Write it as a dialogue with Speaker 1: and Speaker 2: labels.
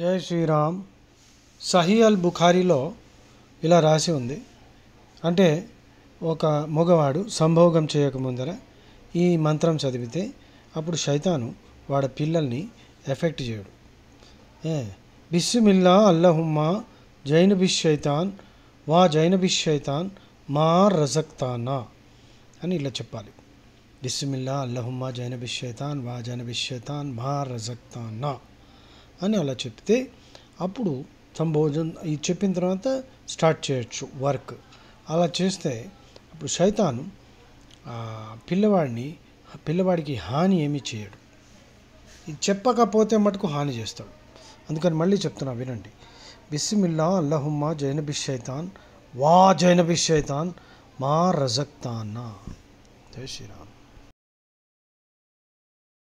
Speaker 1: జై శ్రీరామ్ సహీ అల్ బుఖారిలో ఇలా రాసి ఉంది అంటే ఒక మగవాడు సంభోగం చేయకముందర ఈ మంత్రం చదివితే అప్పుడు శైతాను వాడి పిల్లల్ని ఎఫెక్ట్ చేయడు బిస్మిల్లా అల్లహుమ్మా జైన శైతాన్ వా జైన శైతాన్ మా రజక్తానా అని ఇలా చెప్పాలి బిస్మిల్లా అల్లహుమ్మా జైన శైతాన్ వా జైన శైతాన్ మా రజక్తానా అని అలా చెప్తే అప్పుడు సంభోజన్ ఇది చెప్పిన తర్వాత స్టార్ట్ చేయొచ్చు వర్క్ అలా చేస్తే ఇప్పుడు శైతాను పిల్లవాడిని పిల్లవాడికి హాని ఏమీ చేయడు ఇది చెప్పకపోతే మటుకు హాని చేస్తాడు అందుకని మళ్ళీ చెప్తున్నా వినండి బిస్మిల్లా అల్లహుమ్మ జైనబి శైతాన్
Speaker 2: వా జైనబి శైతాన్ మా రజక్తానా
Speaker 3: జై శ్రీరామ్